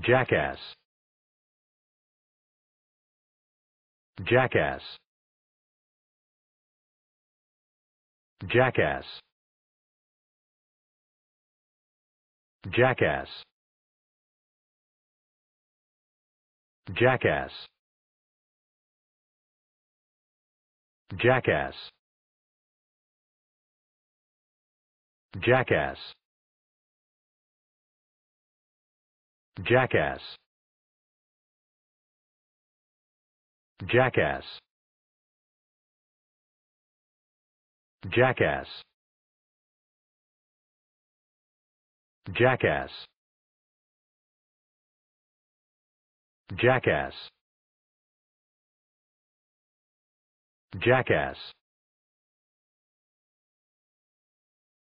Jackass. Jackass. Jackass. Jackass. Jackass. Jackass. Jackass. Jackass. Jackass. Jackass. Jackass. Jackass. Jackass.